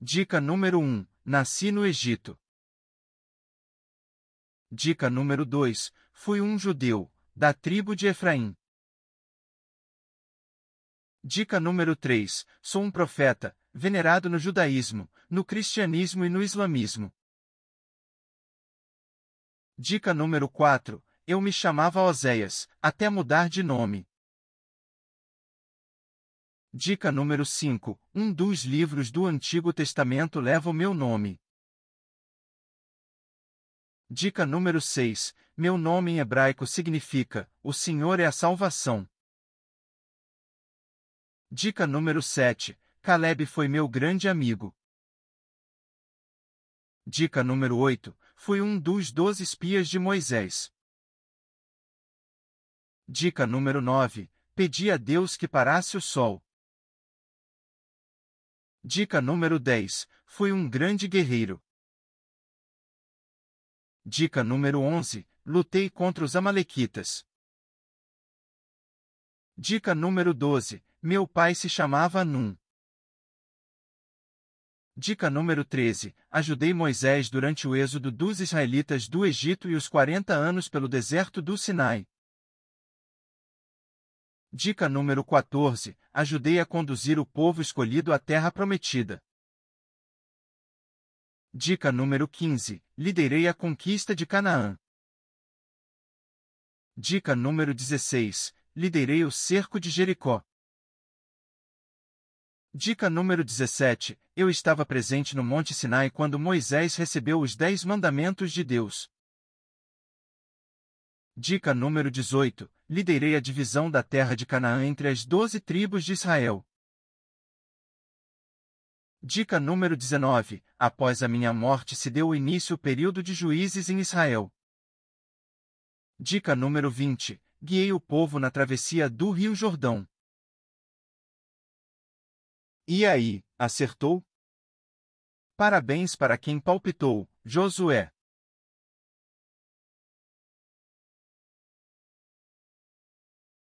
Dica número 1: Nasci no Egito. Dica número 2: Fui um judeu, da tribo de Efraim. Dica número 3: Sou um profeta, venerado no judaísmo, no cristianismo e no islamismo. Dica número 4: Eu me chamava Oséias, até mudar de nome. Dica número 5. Um dos livros do Antigo Testamento leva o meu nome. Dica número 6. Meu nome em hebraico significa: O Senhor é a salvação. Dica número 7. Caleb foi meu grande amigo. Dica número 8. Fui um dos doze espias de Moisés. Dica número 9. Pedi a Deus que parasse o sol. Dica número 10. Foi um grande guerreiro. Dica número 11. Lutei contra os Amalequitas. Dica número 12. Meu pai se chamava Num. Dica número 13. Ajudei Moisés durante o êxodo dos israelitas do Egito e os 40 anos pelo deserto do Sinai. Dica número 14: Ajudei a conduzir o povo escolhido à terra prometida. Dica número 15: Liderei a conquista de Canaã. Dica número 16: Liderei o cerco de Jericó. Dica número 17: Eu estava presente no Monte Sinai quando Moisés recebeu os Dez Mandamentos de Deus. Dica número 18. Liderei a divisão da terra de Canaã entre as doze tribos de Israel. Dica número 19. Após a minha morte se deu início o período de juízes em Israel. Dica número 20. Guiei o povo na travessia do Rio Jordão. E aí, acertou? Parabéns para quem palpitou, Josué.